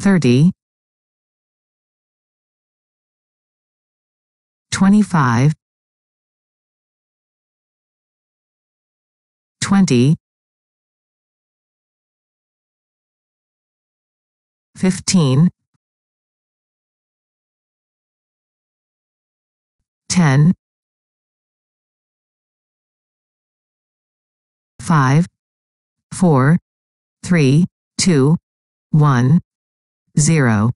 30 25 20 15 10 5 4 3 2 1 zero.